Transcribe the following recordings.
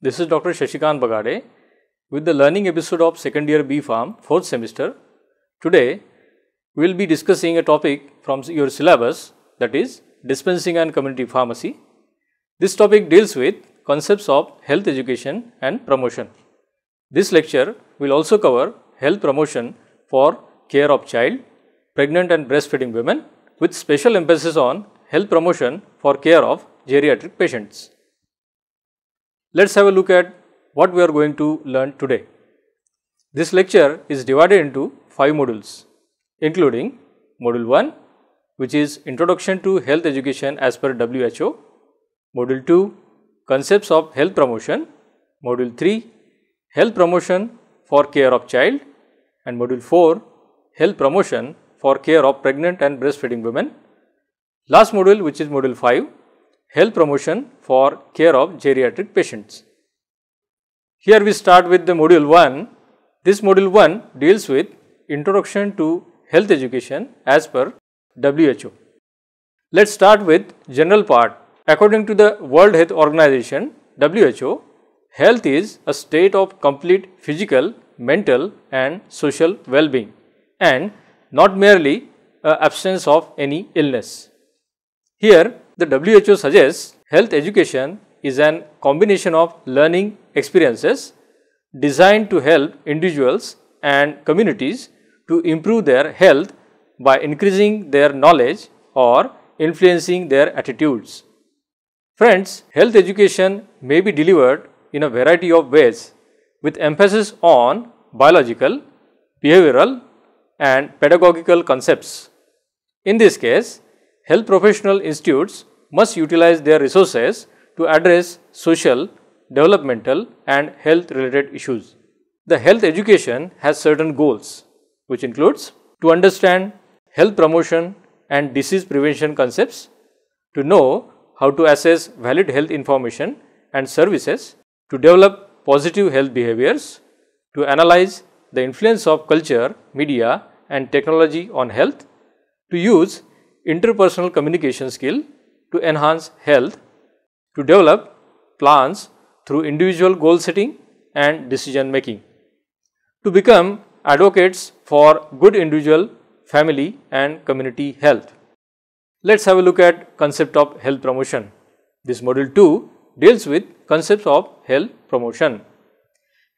This is Dr. Shashikant Bagade with the learning episode of second year B Farm, fourth semester. Today, we will be discussing a topic from your syllabus that is dispensing and community pharmacy. This topic deals with concepts of health education and promotion. This lecture will also cover health promotion for care of child, pregnant and breastfeeding women with special emphasis on health promotion for care of geriatric patients. Let us have a look at what we are going to learn today. This lecture is divided into 5 modules including module 1 which is introduction to health education as per WHO, module 2 concepts of health promotion, module 3 health promotion for care of child and module 4 health promotion for care of pregnant and breastfeeding women. Last module which is module 5 health promotion for care of geriatric patients. Here we start with the module 1. This module 1 deals with introduction to health education as per WHO. Let's start with general part. According to the World Health Organization WHO, health is a state of complete physical, mental and social well-being and not merely absence of any illness. Here the WHO suggests health education is an combination of learning experiences designed to help individuals and communities to improve their health by increasing their knowledge or influencing their attitudes. Friends, health education may be delivered in a variety of ways with emphasis on biological, behavioral and pedagogical concepts. In this case, health professional institutes must utilize their resources to address social, developmental and health related issues. The health education has certain goals which includes to understand health promotion and disease prevention concepts, to know how to assess valid health information and services, to develop positive health behaviors, to analyze the influence of culture, media and technology on health, to use interpersonal communication skill to enhance health, to develop plans through individual goal setting and decision making, to become advocates for good individual, family and community health. Let's have a look at concept of health promotion. This module 2 deals with concepts of health promotion.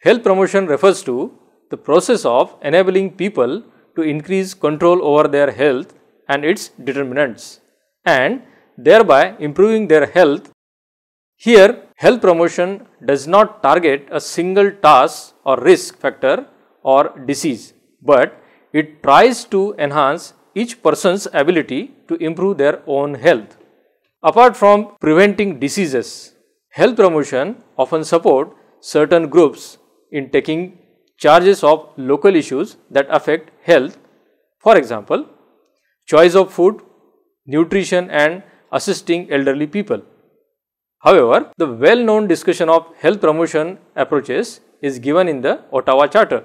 Health promotion refers to the process of enabling people to increase control over their health and its determinants and thereby improving their health. Here, health promotion does not target a single task or risk factor or disease, but it tries to enhance each person's ability to improve their own health. Apart from preventing diseases, health promotion often support certain groups in taking charges of local issues that affect health. For example, choice of food, nutrition and assisting elderly people. However, the well-known discussion of health promotion approaches is given in the Ottawa Charter.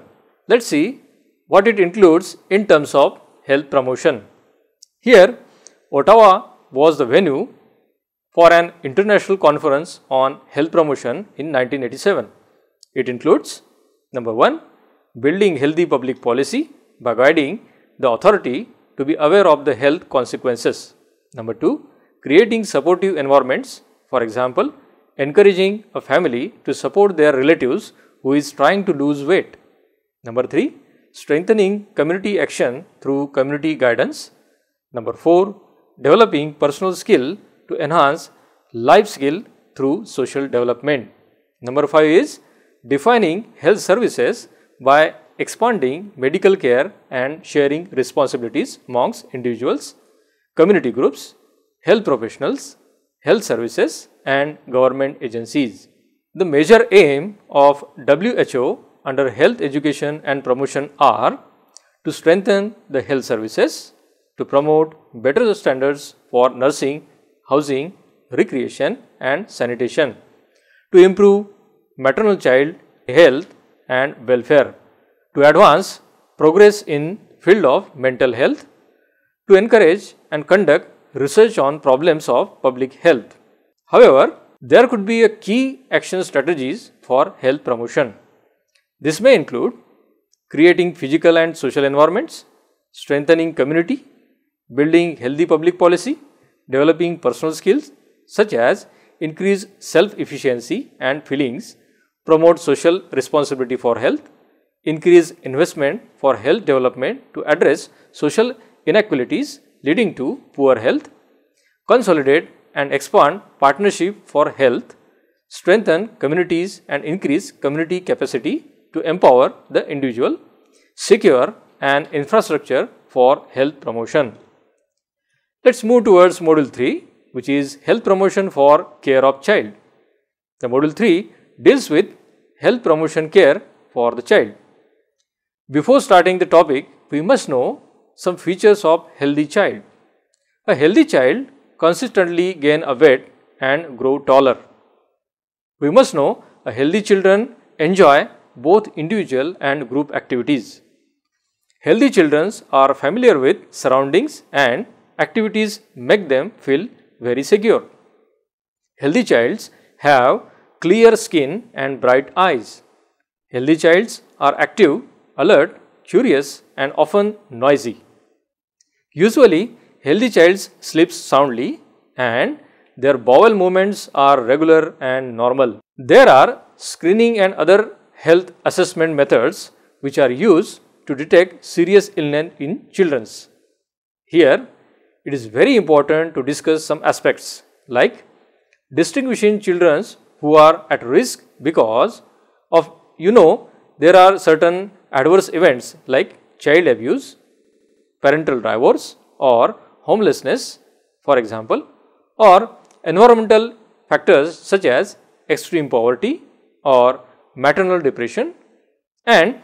Let's see what it includes in terms of health promotion. Here, Ottawa was the venue for an international conference on health promotion in 1987. It includes number 1 building healthy public policy by guiding the authority to be aware of the health consequences. Number 2. Creating supportive environments, for example, encouraging a family to support their relatives who is trying to lose weight. Number 3. Strengthening community action through community guidance. Number 4. Developing personal skill to enhance life skill through social development. Number 5 is defining health services by expanding medical care and sharing responsibilities amongst individuals, community groups, health professionals, health services and government agencies. The major aim of WHO under Health Education and Promotion are to strengthen the health services, to promote better standards for nursing, housing, recreation and sanitation, to improve maternal child health and welfare, to advance progress in field of mental health, to encourage and conduct research on problems of public health. However, there could be a key action strategies for health promotion. This may include creating physical and social environments, strengthening community, building healthy public policy, developing personal skills such as increase self-efficiency and feelings, promote social responsibility for health, increase investment for health development to address social inequalities leading to poor health, consolidate and expand partnership for health, strengthen communities and increase community capacity to empower the individual, secure an infrastructure for health promotion. Let's move towards module 3 which is health promotion for care of child. The module 3 deals with health promotion care for the child. Before starting the topic, we must know some features of healthy child. A healthy child consistently gain a weight and grow taller. We must know a healthy children enjoy both individual and group activities. Healthy children are familiar with surroundings and activities make them feel very secure. Healthy childs have clear skin and bright eyes. Healthy childs are active alert, curious and often noisy. Usually, healthy child sleeps soundly and their bowel movements are regular and normal. There are screening and other health assessment methods which are used to detect serious illness in children. Here, it is very important to discuss some aspects like distinguishing children who are at risk because of you know there are certain adverse events like child abuse, parental divorce or homelessness for example or environmental factors such as extreme poverty or maternal depression and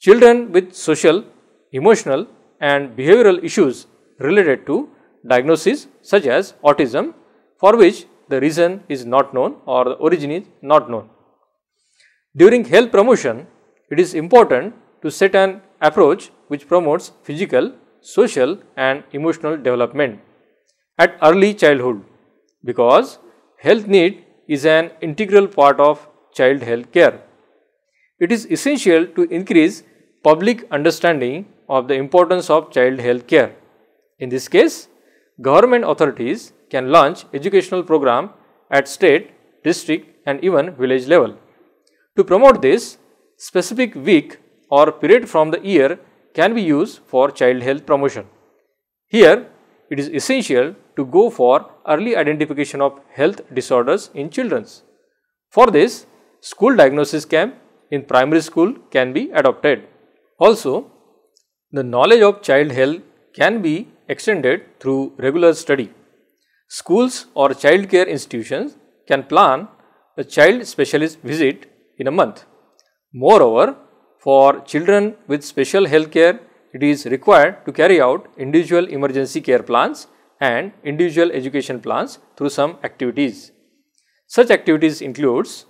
children with social, emotional and behavioral issues related to diagnoses such as autism for which the reason is not known or the origin is not known. During health promotion, it is important to set an approach which promotes physical, social and emotional development at early childhood because health need is an integral part of child health care. It is essential to increase public understanding of the importance of child health care. In this case, government authorities can launch educational program at state, district and even village level. To promote this, specific week or period from the year can be used for child health promotion. Here, it is essential to go for early identification of health disorders in children. For this, school diagnosis camp in primary school can be adopted. Also, the knowledge of child health can be extended through regular study. Schools or child care institutions can plan a child specialist visit in a month. Moreover, for children with special health care, it is required to carry out individual emergency care plans and individual education plans through some activities. Such activities includes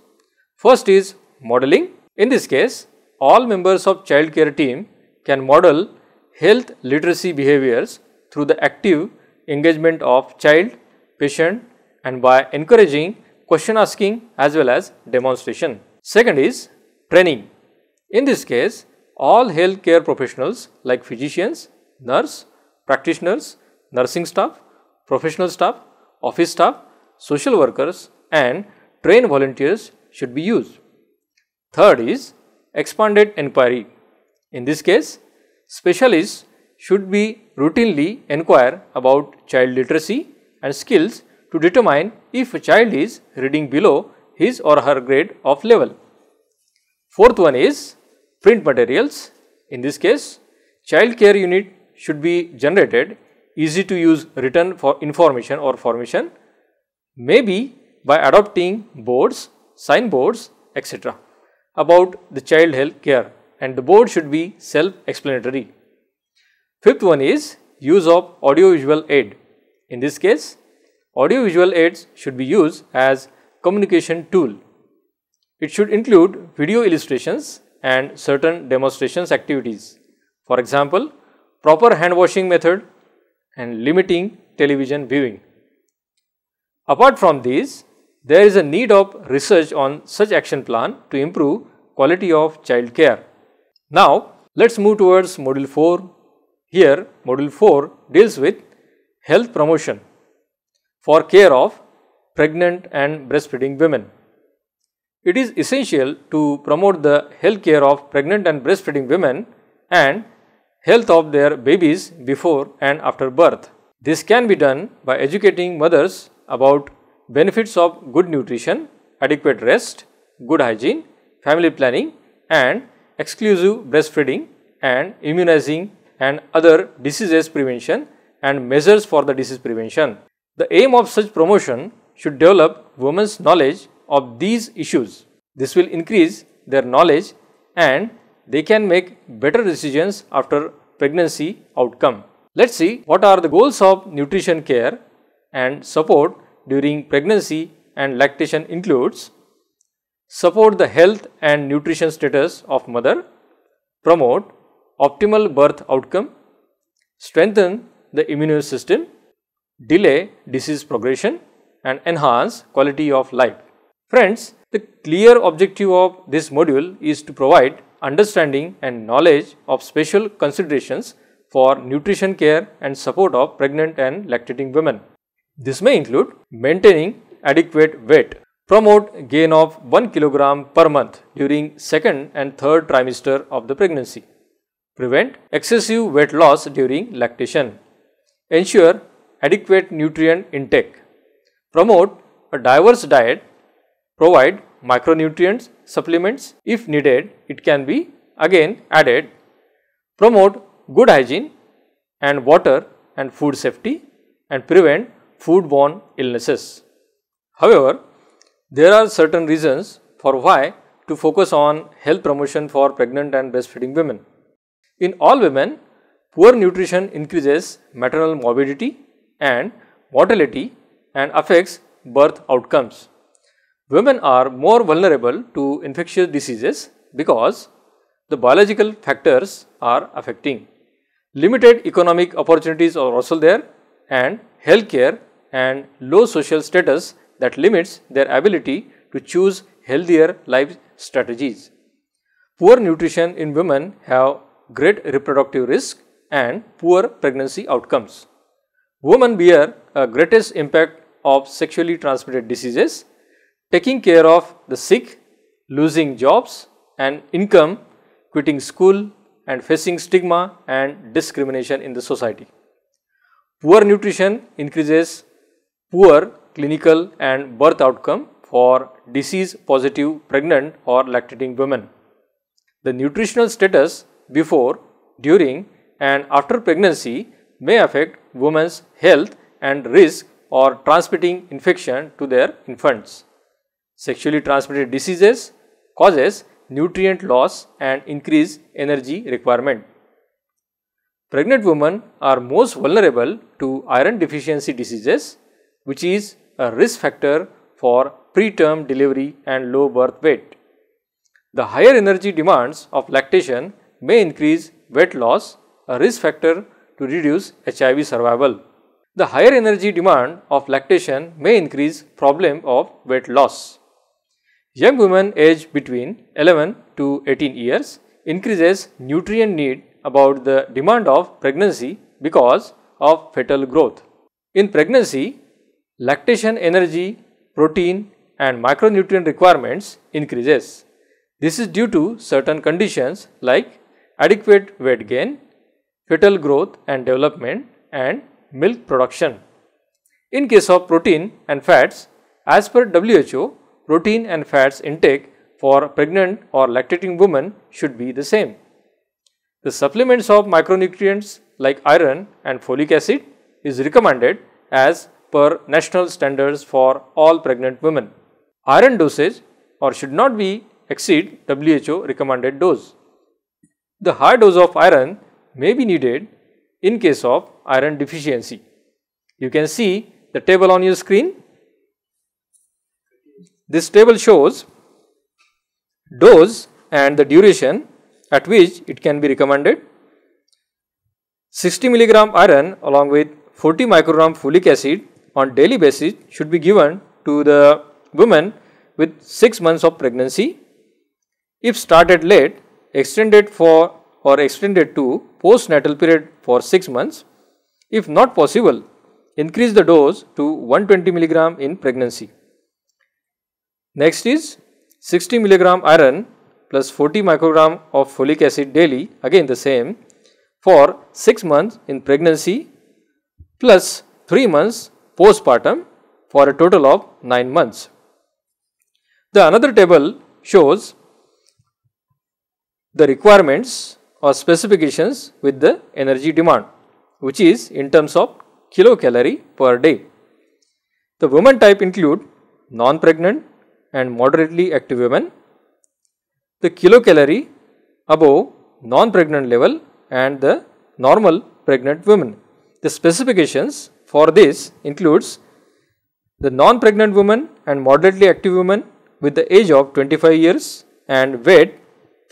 first is modeling. In this case, all members of child care team can model health literacy behaviors through the active engagement of child, patient and by encouraging question asking as well as demonstration. Second is training. In this case, all healthcare professionals like physicians, nurse, practitioners, nursing staff, professional staff, office staff, social workers and trained volunteers should be used. Third is expanded inquiry. In this case, specialists should be routinely inquire about child literacy and skills to determine if a child is reading below his or her grade of level. Fourth one is print materials. In this case, child care unit should be generated easy to use written for information or formation maybe by adopting boards, signboards, etc. about the child health care and the board should be self-explanatory. Fifth one is use of audiovisual aid. In this case, audiovisual aids should be used as communication tool it should include video illustrations and certain demonstrations activities. For example, proper hand washing method and limiting television viewing. Apart from these, there is a need of research on such action plan to improve quality of child care. Now, let's move towards module 4. Here, module 4 deals with health promotion for care of pregnant and breastfeeding women. It is essential to promote the health care of pregnant and breastfeeding women and health of their babies before and after birth. This can be done by educating mothers about benefits of good nutrition, adequate rest, good hygiene, family planning and exclusive breastfeeding and immunizing and other diseases prevention and measures for the disease prevention. The aim of such promotion should develop women's knowledge of these issues. This will increase their knowledge and they can make better decisions after pregnancy outcome. Let's see what are the goals of nutrition care and support during pregnancy and lactation includes support the health and nutrition status of mother, promote optimal birth outcome, strengthen the immune system, delay disease progression and enhance quality of life. Friends, the clear objective of this module is to provide understanding and knowledge of special considerations for nutrition care and support of pregnant and lactating women. This may include maintaining adequate weight, promote gain of 1 kilogram per month during second and third trimester of the pregnancy, prevent excessive weight loss during lactation, ensure adequate nutrient intake, promote a diverse diet provide micronutrients, supplements if needed it can be again added, promote good hygiene and water and food safety and prevent foodborne illnesses. However, there are certain reasons for why to focus on health promotion for pregnant and breastfeeding women. In all women, poor nutrition increases maternal morbidity and mortality and affects birth outcomes. Women are more vulnerable to infectious diseases because the biological factors are affecting. Limited economic opportunities are also there and healthcare and low social status that limits their ability to choose healthier life strategies. Poor nutrition in women have great reproductive risk and poor pregnancy outcomes. Women bear a greatest impact of sexually transmitted diseases taking care of the sick, losing jobs and income, quitting school and facing stigma and discrimination in the society. Poor nutrition increases poor clinical and birth outcome for disease positive pregnant or lactating women. The nutritional status before, during and after pregnancy may affect women's health and risk or transmitting infection to their infants. Sexually transmitted diseases causes nutrient loss and increase energy requirement. Pregnant women are most vulnerable to iron deficiency diseases which is a risk factor for preterm delivery and low birth weight. The higher energy demands of lactation may increase weight loss, a risk factor to reduce HIV survival. The higher energy demand of lactation may increase problem of weight loss. Young women aged between 11 to 18 years increases nutrient need about the demand of pregnancy because of fetal growth. In pregnancy, lactation energy, protein and micronutrient requirements increases. This is due to certain conditions like adequate weight gain, fetal growth and development and milk production. In case of protein and fats, as per WHO, protein and fats intake for pregnant or lactating women should be the same. The supplements of micronutrients like iron and folic acid is recommended as per national standards for all pregnant women. Iron dosage or should not be exceed WHO recommended dose. The high dose of iron may be needed in case of iron deficiency. You can see the table on your screen this table shows dose and the duration at which it can be recommended. 60 milligram iron along with 40 microgram folic acid on daily basis should be given to the woman with 6 months of pregnancy. If started late, extended for or extended to postnatal period for 6 months. If not possible, increase the dose to 120 milligram in pregnancy. Next is 60 milligram iron plus 40 microgram of folic acid daily, again the same, for 6 months in pregnancy plus 3 months postpartum for a total of 9 months. The another table shows the requirements or specifications with the energy demand which is in terms of kilocalorie per day. The woman type include non-pregnant, and moderately active women. The kilocalorie above non-pregnant level and the normal pregnant women. The specifications for this includes the non-pregnant women and moderately active women with the age of 25 years and weight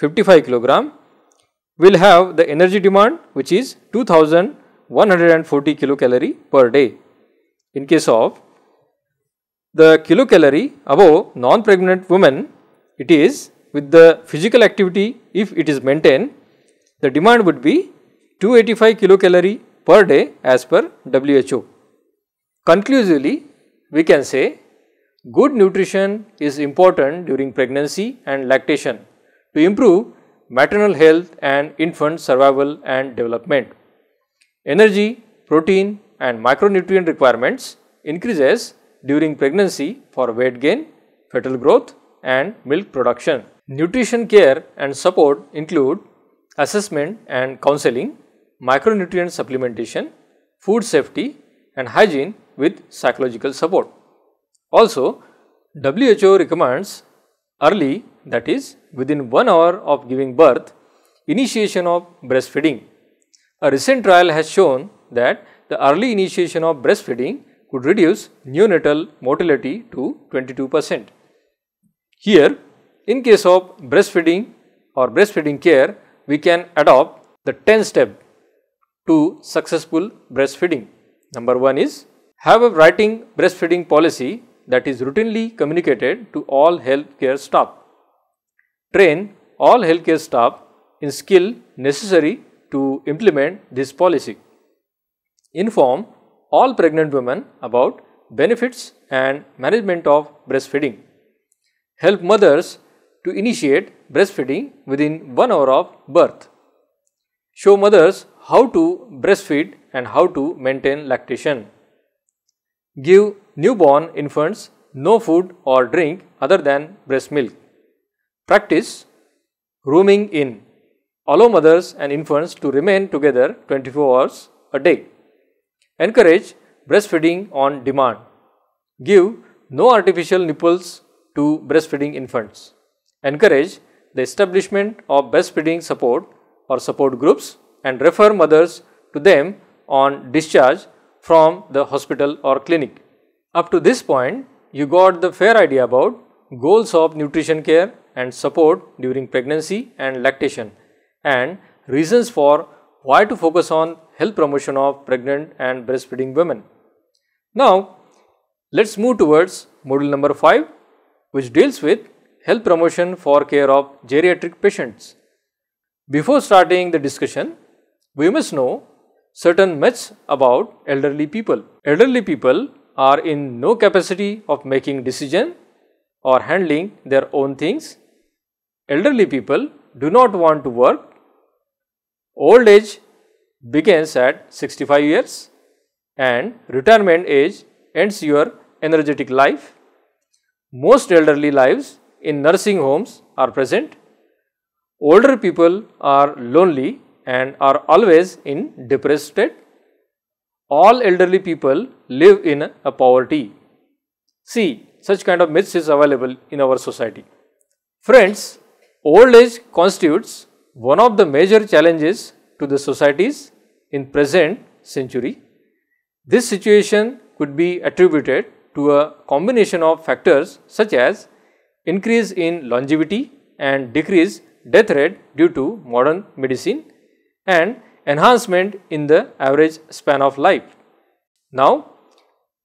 55 kilogram will have the energy demand which is 2140 kilocalorie per day. In case of the kilocalorie above non-pregnant women, it is with the physical activity if it is maintained, the demand would be 285 kilocalorie per day as per WHO. Conclusively, we can say good nutrition is important during pregnancy and lactation to improve maternal health and infant survival and development. Energy, protein and micronutrient requirements increases during pregnancy for weight gain, fetal growth and milk production. Nutrition care and support include assessment and counseling, micronutrient supplementation, food safety and hygiene with psychological support. Also, WHO recommends early that is within 1 hour of giving birth initiation of breastfeeding. A recent trial has shown that the early initiation of breastfeeding could reduce neonatal mortality to 22%. Here, in case of breastfeeding or breastfeeding care, we can adopt the 10 step to successful breastfeeding. Number 1 is have a writing breastfeeding policy that is routinely communicated to all healthcare staff. Train all healthcare staff in skill necessary to implement this policy. Inform all pregnant women about benefits and management of breastfeeding. Help mothers to initiate breastfeeding within 1 hour of birth. Show mothers how to breastfeed and how to maintain lactation. Give newborn infants no food or drink other than breast milk. Practice rooming in. Allow mothers and infants to remain together 24 hours a day. Encourage breastfeeding on demand. Give no artificial nipples to breastfeeding infants. Encourage the establishment of breastfeeding support or support groups and refer mothers to them on discharge from the hospital or clinic. Up to this point, you got the fair idea about goals of nutrition care and support during pregnancy and lactation and reasons for why to focus on health promotion of pregnant and breastfeeding women. Now, let's move towards module number 5 which deals with health promotion for care of geriatric patients. Before starting the discussion, we must know certain myths about elderly people. Elderly people are in no capacity of making decision or handling their own things. Elderly people do not want to work Old age begins at 65 years and retirement age ends your energetic life. Most elderly lives in nursing homes are present. Older people are lonely and are always in depressed state. All elderly people live in a poverty. See, such kind of myths is available in our society. Friends, old age constitutes one of the major challenges to the societies in present century. This situation could be attributed to a combination of factors such as increase in longevity and decrease death rate due to modern medicine and enhancement in the average span of life. Now,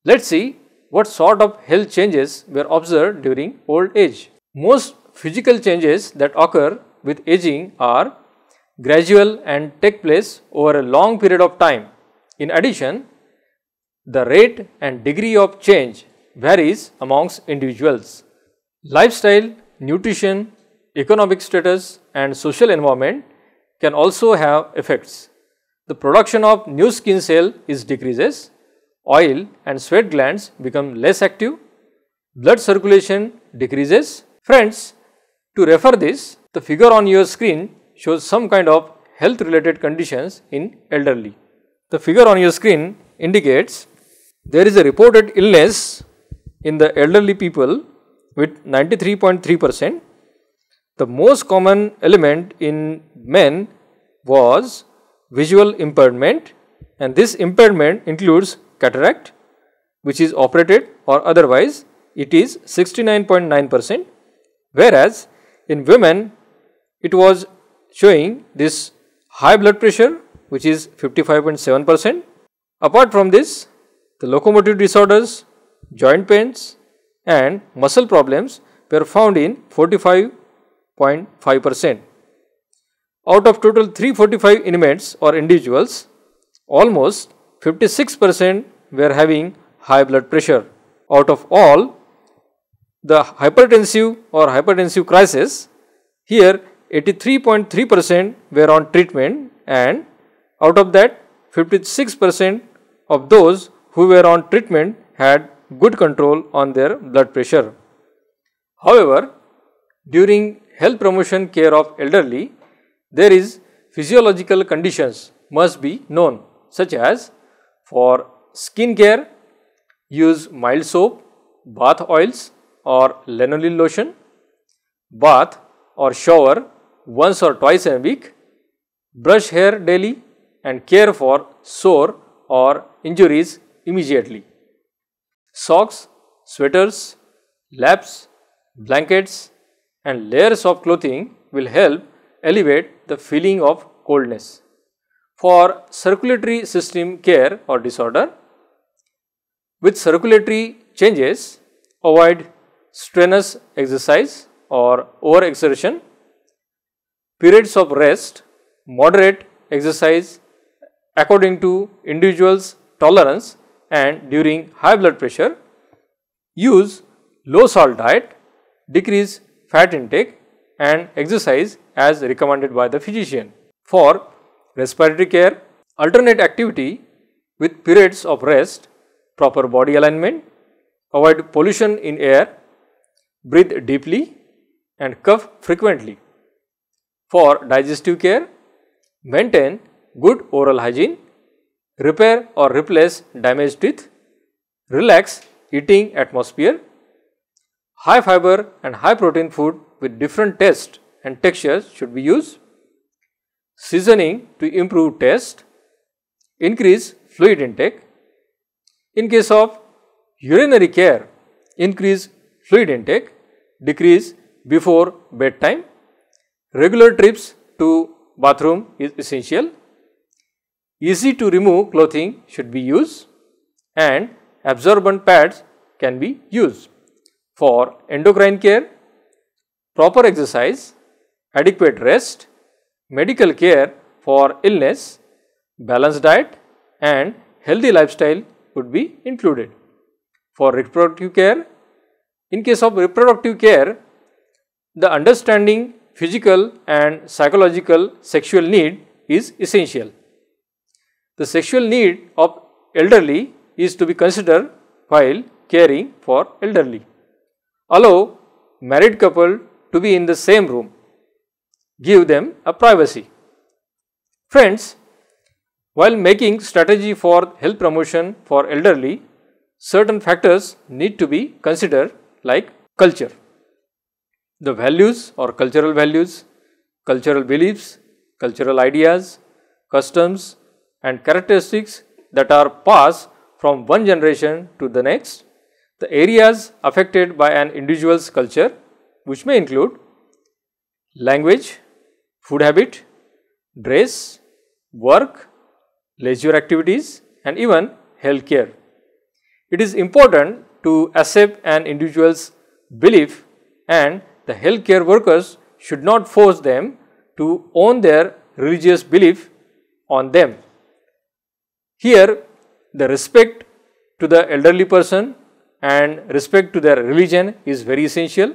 let's see what sort of health changes were observed during old age. Most physical changes that occur with aging are gradual and take place over a long period of time. In addition, the rate and degree of change varies amongst individuals. Lifestyle, nutrition, economic status and social environment can also have effects. The production of new skin cell is decreases, oil and sweat glands become less active, blood circulation decreases. Friends, to refer this, the figure on your screen shows some kind of health related conditions in elderly. The figure on your screen indicates there is a reported illness in the elderly people with 93.3 percent. The most common element in men was visual impairment and this impairment includes cataract which is operated or otherwise it is 69.9 percent whereas in women, it was showing this high blood pressure which is 55.7 percent. Apart from this, the locomotive disorders, joint pains and muscle problems were found in 45.5 percent. Out of total 345 inmates or individuals, almost 56 percent were having high blood pressure. Out of all the hypertensive or hypertensive crisis, here 83.3 percent were on treatment and out of that 56 percent of those who were on treatment had good control on their blood pressure. However, during health promotion care of elderly, there is physiological conditions must be known such as for skin care, use mild soap, bath oils, or lanolin lotion, bath or shower once or twice a week, brush hair daily and care for sore or injuries immediately. Socks, sweaters, laps, blankets and layers of clothing will help elevate the feeling of coldness. For circulatory system care or disorder, with circulatory changes, avoid strenuous exercise or overexertion, periods of rest, moderate exercise according to individual's tolerance and during high blood pressure, use low salt diet, decrease fat intake and exercise as recommended by the physician. For respiratory care, alternate activity with periods of rest, proper body alignment, avoid pollution in air breathe deeply and cough frequently. For digestive care, maintain good oral hygiene, repair or replace damaged teeth, relax eating atmosphere, high fiber and high protein food with different taste and textures should be used, seasoning to improve taste, increase fluid intake. In case of urinary care, increase fluid intake, decrease before bedtime, regular trips to bathroom is essential, easy to remove clothing should be used and absorbent pads can be used. For endocrine care, proper exercise, adequate rest, medical care for illness, balanced diet and healthy lifestyle would be included. For reproductive care, in case of reproductive care, the understanding physical and psychological sexual need is essential. The sexual need of elderly is to be considered while caring for elderly. Allow married couple to be in the same room. Give them a privacy. Friends, while making strategy for health promotion for elderly, certain factors need to be considered like culture. The values or cultural values, cultural beliefs, cultural ideas, customs and characteristics that are passed from one generation to the next. The areas affected by an individual's culture which may include language, food habit, dress, work, leisure activities and even healthcare. It is important to accept an individual's belief and the healthcare workers should not force them to own their religious belief on them. Here, the respect to the elderly person and respect to their religion is very essential.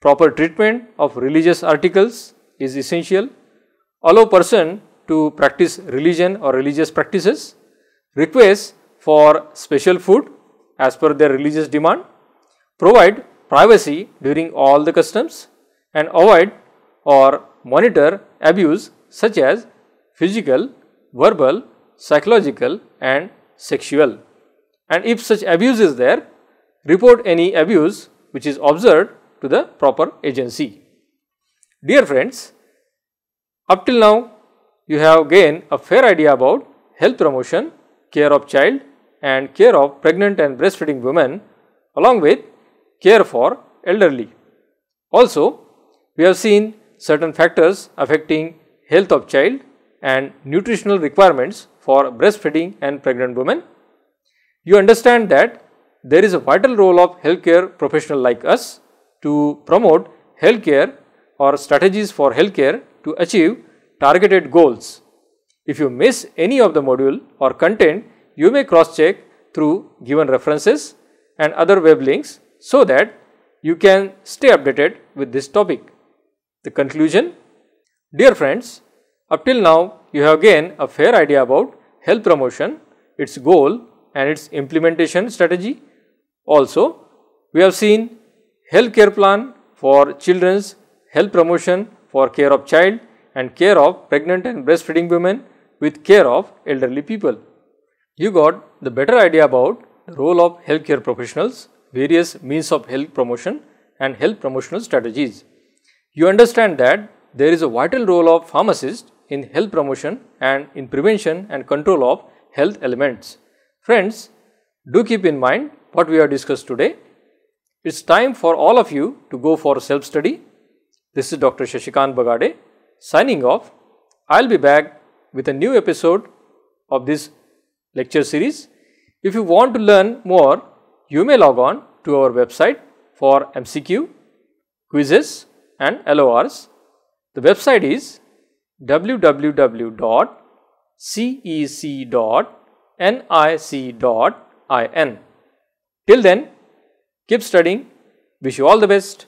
Proper treatment of religious articles is essential. Allow person to practice religion or religious practices. Request for special food as per their religious demand, provide privacy during all the customs, and avoid or monitor abuse such as physical, verbal, psychological, and sexual. And if such abuse is there, report any abuse which is observed to the proper agency. Dear friends, up till now you have gained a fair idea about health promotion, care of child and care of pregnant and breastfeeding women along with care for elderly. Also, we have seen certain factors affecting health of child and nutritional requirements for breastfeeding and pregnant women. You understand that there is a vital role of healthcare professional like us to promote healthcare or strategies for healthcare to achieve targeted goals. If you miss any of the module or content, you may cross check through given references and other web links so that you can stay updated with this topic. The conclusion Dear friends, up till now you have gained a fair idea about health promotion, its goal and its implementation strategy. Also, we have seen healthcare plan for children's health promotion for care of child and care of pregnant and breastfeeding women with care of elderly people. You got the better idea about the role of healthcare professionals, various means of health promotion and health promotional strategies. You understand that there is a vital role of pharmacists in health promotion and in prevention and control of health elements. Friends, do keep in mind what we have discussed today. It's time for all of you to go for self-study. This is Dr. Shashikant Bagade signing off. I'll be back with a new episode of this lecture series. If you want to learn more, you may log on to our website for MCQ, quizzes and LORs. The website is www.cec.nic.in. Till then, keep studying. Wish you all the best.